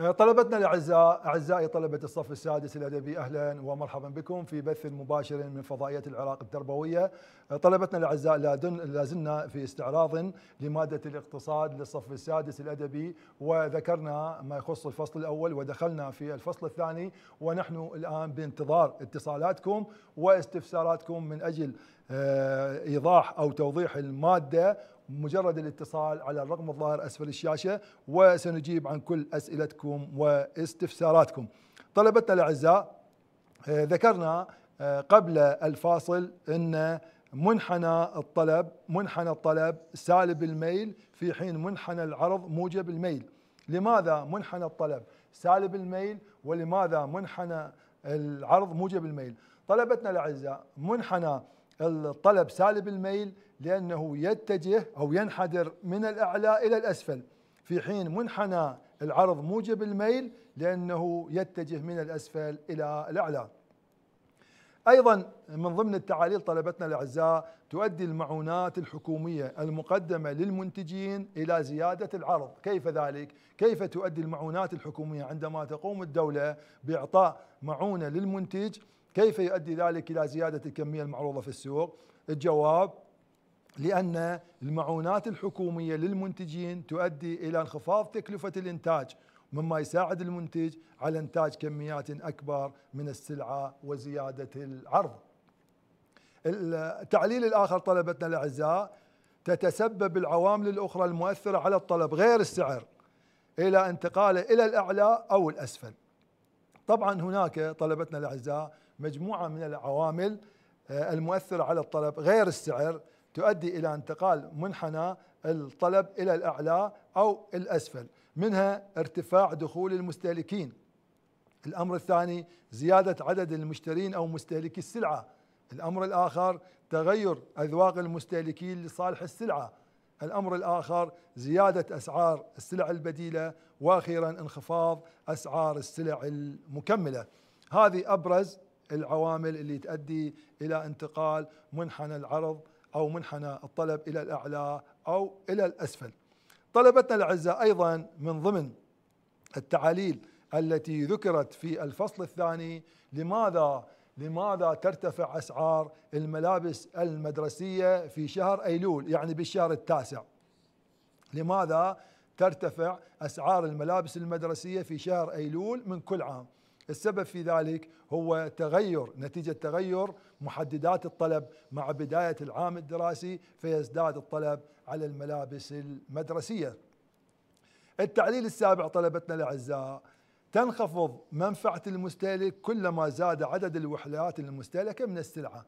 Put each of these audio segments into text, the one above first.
آه، طلبتنا الاعزاء اعزائي طلبه الصف السادس الادبي اهلا ومرحبا بكم في بث مباشر من فضائيه العراق التربويه آه، طلبتنا الاعزاء لا زلنا في استعراض لماده الاقتصاد للصف السادس الادبي وذكرنا ما يخص الفصل الاول ودخلنا في الفصل الثاني ونحن الان بانتظار اتصالاتكم واستفساراتكم من اجل آه، ايضاح او توضيح الماده مجرد الاتصال على الرقم الظاهر أسفل الشاشة وسنجيب عن كل أسئلتكم واستفساراتكم طلبتنا الأعزاء آه، ذكرنا آه، قبل الفاصل أن منحنى الطلب منحنى الطلب سالب الميل في حين منحنى العرض موجب الميل لماذا منحنى الطلب سالب الميل ولماذا منحنى العرض موجب الميل طلبتنا الأعزاء منحنى الطلب سالب الميل لأنه يتجه أو ينحدر من الأعلى إلى الأسفل في حين منحنى العرض موجب الميل لأنه يتجه من الأسفل إلى الأعلى ايضا من ضمن التعاليل طلبتنا الاعزاء تؤدي المعونات الحكوميه المقدمه للمنتجين الى زياده العرض، كيف ذلك؟ كيف تؤدي المعونات الحكوميه عندما تقوم الدوله باعطاء معونه للمنتج؟ كيف يؤدي ذلك الى زياده الكميه المعروضه في السوق؟ الجواب لأن المعونات الحكومية للمنتجين تؤدي إلى انخفاض تكلفة الإنتاج مما يساعد المنتج على إنتاج كميات أكبر من السلعة وزيادة العرض التعليل الآخر طلبتنا الأعزاء تتسبب العوامل الأخرى المؤثرة على الطلب غير السعر إلى انتقاله إلى الأعلى أو الأسفل طبعا هناك طلبتنا الأعزاء مجموعة من العوامل آه، المؤثرة على الطلب غير السعر تؤدي إلى انتقال منحنى الطلب إلى الأعلى أو الأسفل منها ارتفاع دخول المستهلكين الأمر الثاني زيادة عدد المشترين أو مستهلكي السلعة الأمر الآخر تغير أذواق المستهلكين لصالح السلعة الأمر الآخر زيادة أسعار السلع البديلة وأخيرا انخفاض أسعار السلع المكملة هذه أبرز العوامل اللي تؤدي إلى انتقال منحنى العرض أو منحنى الطلب إلى الأعلى أو إلى الأسفل طلبتنا الأعزاء أيضا من ضمن التعاليل التي ذكرت في الفصل الثاني لماذا لماذا ترتفع أسعار الملابس المدرسية في شهر أيلول يعني بالشهر التاسع لماذا ترتفع أسعار الملابس المدرسية في شهر أيلول من كل عام السبب في ذلك هو تغير نتيجة تغير محددات الطلب مع بداية العام الدراسي فيزداد الطلب على الملابس المدرسية التعليل السابع طلبتنا الأعزاء تنخفض منفعة المستهلك كلما زاد عدد الوحلات المستهلكة من السلعة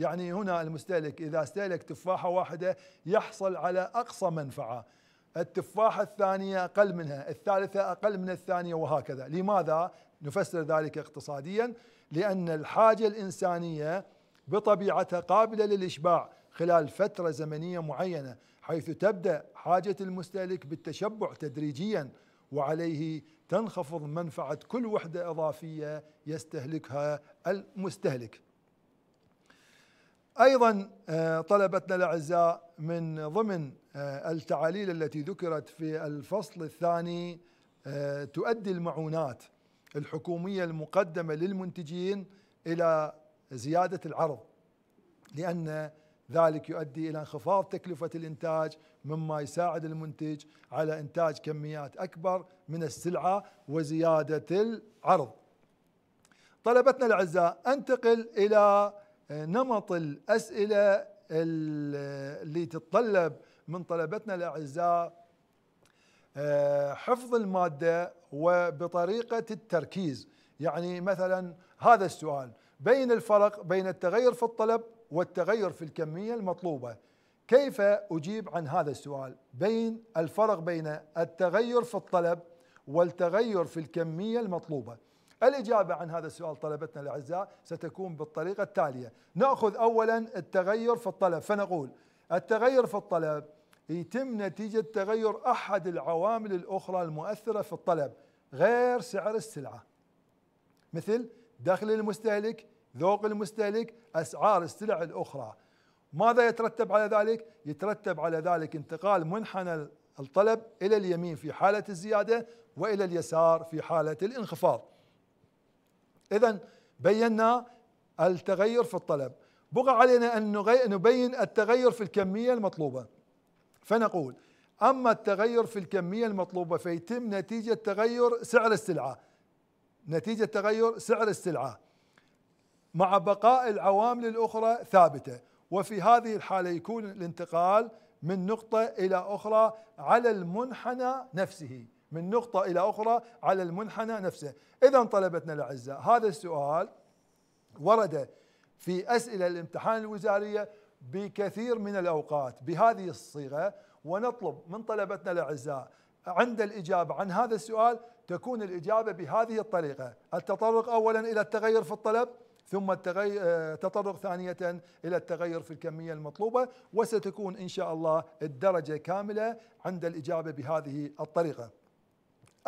يعني هنا المستهلك إذا استهلك تفاحة واحدة يحصل على أقصى منفعة التفاحة الثانية أقل منها الثالثة أقل من الثانية وهكذا لماذا؟ نفسر ذلك اقتصاديا لأن الحاجة الإنسانية بطبيعتها قابلة للإشباع خلال فترة زمنية معينة حيث تبدأ حاجة المستهلك بالتشبع تدريجيا وعليه تنخفض منفعة كل وحدة إضافية يستهلكها المستهلك أيضا آه، طلبتنا الأعزاء من ضمن آه، التعاليل التي ذكرت في الفصل الثاني آه، تؤدي المعونات الحكومية المقدمة للمنتجين إلى زيادة العرض لأن ذلك يؤدي إلى انخفاض تكلفة الإنتاج مما يساعد المنتج على إنتاج كميات أكبر من السلعة وزيادة العرض طلبتنا الأعزاء أنتقل إلى آه، نمط الأسئلة اللي تتطلب من طلبتنا الأعزاء آه، حفظ المادة وبطريقة التركيز يعني مثلا هذا السؤال بين الفرق بين التغير في الطلب والتغير في الكمية المطلوبة كيف أجيب عن هذا السؤال بين الفرق بين التغير في الطلب والتغير في الكمية المطلوبة الإجابة عن هذا السؤال طلبتنا الأعزاء ستكون بالطريقة التالية نأخذ أولا التغير في الطلب فنقول التغير في الطلب يتم نتيجة تغير أحد العوامل الأخرى المؤثرة في الطلب غير سعر السلعة مثل دخل المستهلك ذوق المستهلك أسعار السلع الأخرى ماذا يترتب على ذلك؟ يترتب على ذلك انتقال منحنى الطلب إلى اليمين في حالة الزيادة وإلى اليسار في حالة الانخفاض إذا بينا التغير في الطلب بقى علينا أن نبين التغير في الكمية المطلوبة فنقول أما التغير في الكمية المطلوبة فيتم نتيجة تغير سعر السلعة نتيجة تغير سعر السلعة مع بقاء العوامل الأخرى ثابتة وفي هذه الحالة يكون الانتقال من نقطة إلى أخرى على المنحنى نفسه من نقطة إلى أخرى على المنحنى نفسه إذا طلبتنا الأعزاء هذا السؤال ورد في أسئلة الامتحان الوزارية بكثير من الأوقات بهذه الصيغة ونطلب من طلبتنا الأعزاء عند الإجابة عن هذا السؤال تكون الإجابة بهذه الطريقة التطرق أولا إلى التغير في الطلب ثم التطرق آه، ثانية إلى التغير في الكمية المطلوبة وستكون إن شاء الله الدرجة كاملة عند الإجابة بهذه الطريقة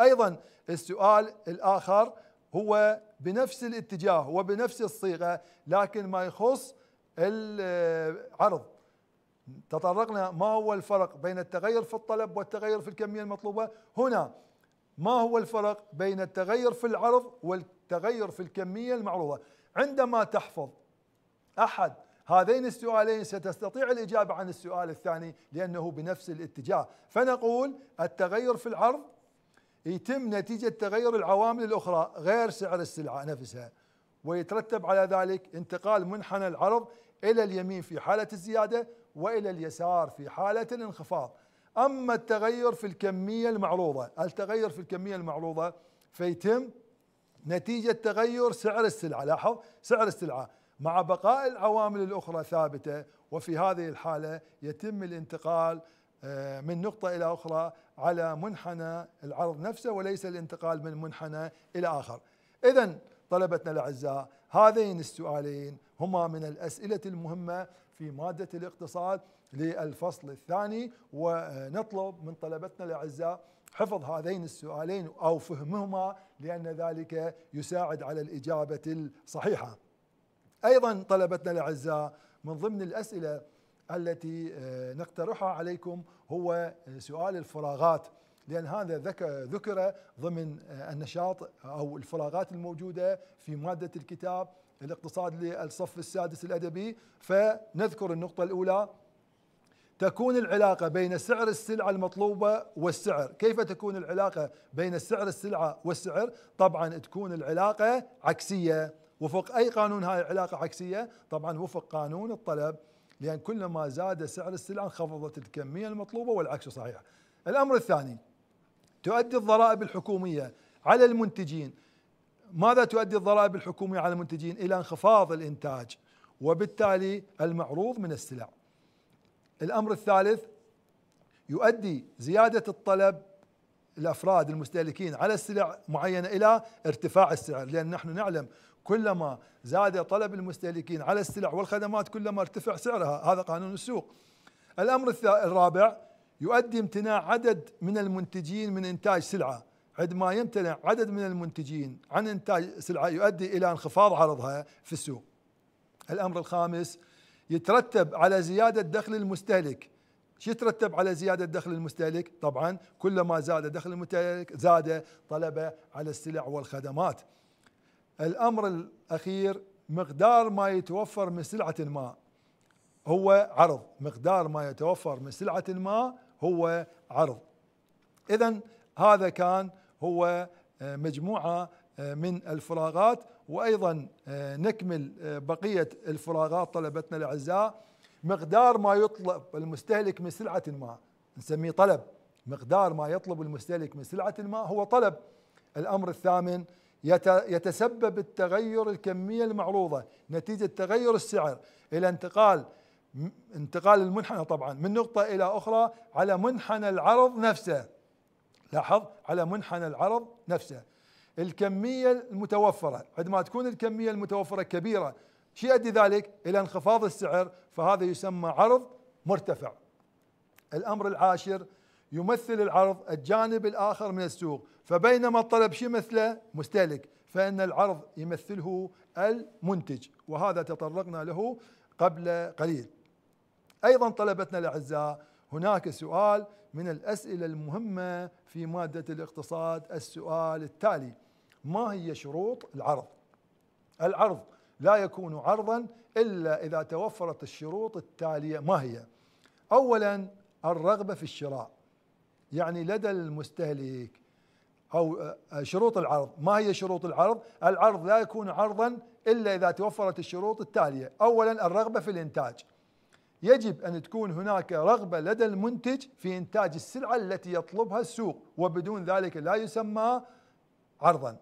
أيضا السؤال الآخر هو بنفس الاتجاه وبنفس الصيغة لكن ما يخص العرض تطرقنا ما هو الفرق بين التغير في الطلب والتغير في الكمية المطلوبة هنا ما هو الفرق بين التغير في العرض والتغير في الكمية المعروضة عندما تحفظ أحد هذين السؤالين ستستطيع الإجابة عن السؤال الثاني لأنه بنفس الاتجاه فنقول التغير في العرض يتم نتيجة تغير العوامل الأخرى غير سعر السلعة نفسها ويترتب على ذلك انتقال منحنى العرض إلى اليمين في حالة الزيادة وإلى اليسار في حالة الانخفاض أما التغير في الكمية المعروضة التغير في الكمية المعروضة فيتم نتيجة تغير سعر السلعة لاحظ سعر السلعة مع بقاء العوامل الأخرى ثابتة وفي هذه الحالة يتم الانتقال آه، من نقطة إلى أخرى على منحنى العرض نفسه وليس الانتقال من منحنى إلى آخر إذا طلبتنا الأعزاء هذين السؤالين هما من الأسئلة المهمة في مادة الاقتصاد للفصل الثاني ونطلب من طلبتنا الأعزاء حفظ هذين السؤالين أو فهمهما لأن ذلك يساعد على الإجابة الصحيحة أيضا طلبتنا الأعزاء من ضمن الأسئلة التي آه، نقترحها عليكم هو سؤال الفراغات لأن هذا ذكر ذكر ضمن آه، النشاط أو الفراغات الموجودة في مادة الكتاب الاقتصاد للصف السادس الأدبي فنذكر النقطة الأولى تكون العلاقة بين سعر السلعة المطلوبة والسعر كيف تكون العلاقة بين سعر السلعة والسعر طبعا تكون العلاقة عكسية وفق أي قانون هاي العلاقة عكسية طبعا وفق قانون الطلب لأن كلما زاد سعر السلعة انخفضت الكمية المطلوبة والعكس صحيح الأمر الثاني تؤدي الضرائب الحكومية على المنتجين ماذا تؤدي الضرائب الحكومية على المنتجين إلى انخفاض الإنتاج وبالتالي المعروض من السلع الأمر الثالث يؤدي زيادة الطلب الأفراد المستهلكين على السلع معينة إلى ارتفاع السعر لأن نحن نعلم كلما زاد طلب المستهلكين على السلع والخدمات كلما ارتفع سعرها هذا قانون السوق الأمر الرابع يؤدي امتناع عدد من المنتجين من إنتاج سلعة عندما يمتنع عدد من المنتجين عن إنتاج سلعة يؤدي إلى انخفاض عرضها في السوق الأمر الخامس يترتب على زيادة دخل المستهلك شو يترتب على زيادة دخل المستهلك؟ طبعا كلما زاد دخل المستهلك زاد طلبه على السلع والخدمات الأمر الأخير مقدار ما يتوفر من سلعة ما هو عرض مقدار ما يتوفر من سلعة ما هو عرض إذا هذا كان هو آه، مجموعه آه، من الفراغات وايضا آه، نكمل بقيه الفراغات طلبتنا الاعزاء مقدار ما يطلب المستهلك من سلعه ما نسميه طلب مقدار ما يطلب المستهلك من سلعه ما هو طلب الامر الثامن يتسبب التغير الكميه المعروضه نتيجه تغير السعر الى انتقال انتقال المنحنى طبعا من نقطه الى اخرى على منحنى العرض نفسه لاحظ على منحنى العرض نفسه الكمية المتوفرة عندما تكون الكمية المتوفرة كبيرة شيء يؤدي ذلك إلى انخفاض السعر فهذا يسمى عرض مرتفع الأمر العاشر يمثل العرض الجانب الآخر من السوق فبينما الطلب شيء مثله مستهلك فإن العرض يمثله المنتج وهذا تطرقنا له قبل قليل أيضا طلبتنا الأعزاء هناك سؤال من الأسئلة المهمة في مادة الاقتصاد السؤال التالي ما هي شروط العرض العرض لا يكون عرضا إلا إذا توفرت الشروط التالية ما هي أولا الرغبة في الشراء يعني لدى المستهلك أو آه، شروط العرض ما هي شروط العرض العرض لا يكون عرضا إلا إذا توفرت الشروط التالية أولا الرغبة في الإنتاج يجب أن تكون هناك رغبة لدى المنتج في إنتاج السلعة التي يطلبها السوق وبدون ذلك لا يسمى عرضا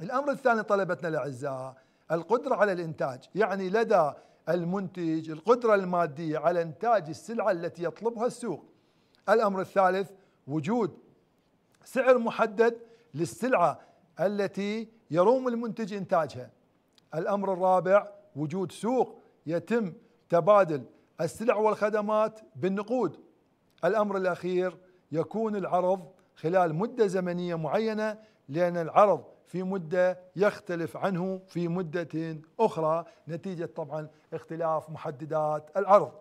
الأمر الثاني طلبتنا الأعزاء القدرة على الإنتاج يعني لدى المنتج القدرة المادية على إنتاج السلعة التي يطلبها السوق الأمر الثالث وجود سعر محدد للسلعة التي يروم المنتج إنتاجها الأمر الرابع وجود سوق يتم تبادل السلع والخدمات بالنقود الأمر الأخير يكون العرض خلال مدة زمنية معينة لأن العرض في مدة يختلف عنه في مدة أخرى نتيجة طبعا اختلاف محددات العرض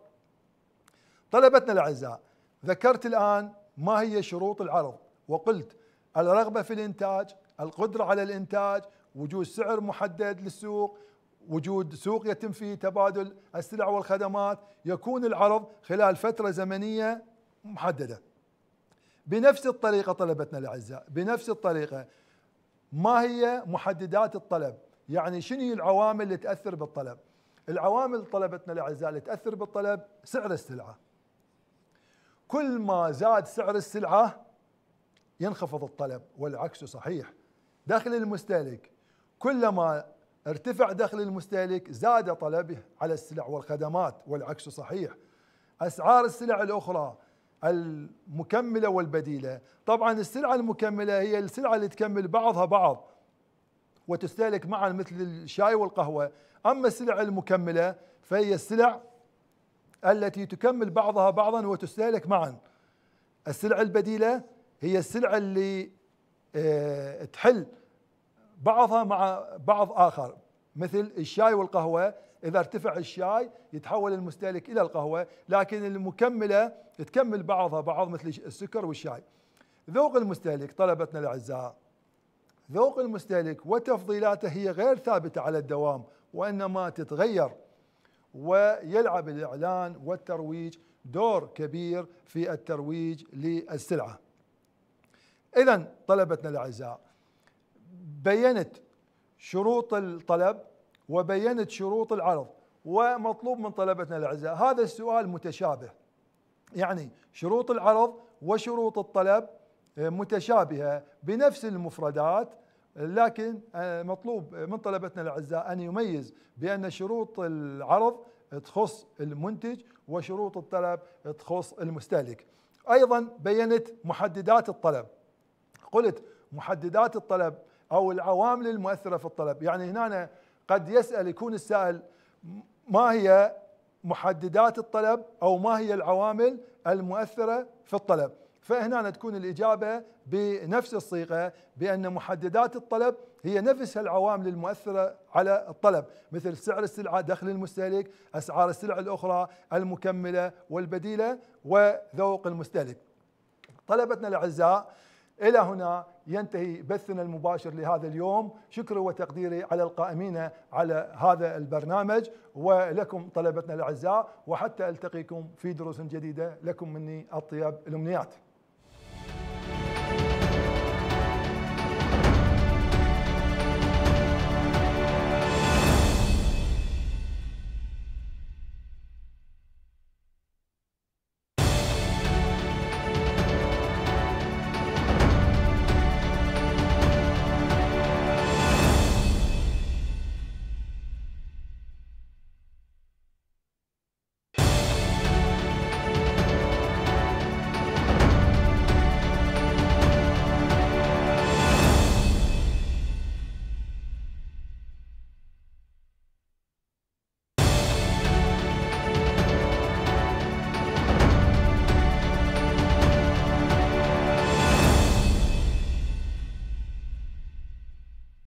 طلبتنا الأعزاء ذكرت الآن ما هي شروط العرض وقلت الرغبة في الإنتاج القدرة على الإنتاج وجود سعر محدد للسوق وجود سوق يتم فيه تبادل السلع والخدمات يكون العرض خلال فترة زمنية محددة بنفس الطريقة طلبتنا الأعزاء بنفس الطريقة ما هي محددات الطلب يعني شنو هي العوامل اللي تأثر بالطلب العوامل طلبتنا الأعزاء اللي تأثر بالطلب سعر السلعة كل ما زاد سعر السلعة ينخفض الطلب والعكس صحيح داخل المستهلك كلما ارتفع دخل المستهلك زاد طلبه على السلع والخدمات والعكس صحيح أسعار السلع الأخرى المكملة والبديلة طبعا السلعة المكملة هي السلعة اللي تكمل بعضها بعض وتستهلك معا مثل الشاي والقهوة أما السلع المكملة فهي السلع التي تكمل بعضها بعضا وتستهلك معا السلع البديلة هي السلع اللي آه، تحل بعضها مع بعض آخر مثل الشاي والقهوة إذا ارتفع الشاي يتحول المستهلك إلى القهوة لكن المكملة تكمل بعضها بعض مثل السكر والشاي ذوق المستهلك طلبتنا الأعزاء ذوق المستهلك وتفضيلاته هي غير ثابتة على الدوام وإنما تتغير ويلعب الإعلان والترويج دور كبير في الترويج للسلعة إذا طلبتنا الأعزاء بينت شروط الطلب وبينت شروط العرض ومطلوب من طلبتنا الاعزاء هذا السؤال متشابه يعني شروط العرض وشروط الطلب آه، متشابهه بنفس المفردات لكن آه، مطلوب من طلبتنا الاعزاء ان يميز بان شروط العرض تخص المنتج وشروط الطلب تخص المستهلك. ايضا بينت محددات الطلب. قلت محددات الطلب او العوامل المؤثره في الطلب يعني هنا قد يسال يكون السائل ما هي محددات الطلب او ما هي العوامل المؤثره في الطلب فهنا تكون الاجابه بنفس الصيغه بان محددات الطلب هي نفسها العوامل المؤثره على الطلب مثل سعر السلعه دخل المستهلك، اسعار السلع الاخرى، المكمله والبديله وذوق المستهلك. طلبتنا الاعزاء إلى هنا ينتهي بثنا المباشر لهذا اليوم شكري وتقديري على القائمين على هذا البرنامج ولكم طلبتنا الأعزاء وحتى ألتقيكم في دروس جديدة لكم مني الطيب الأمنيات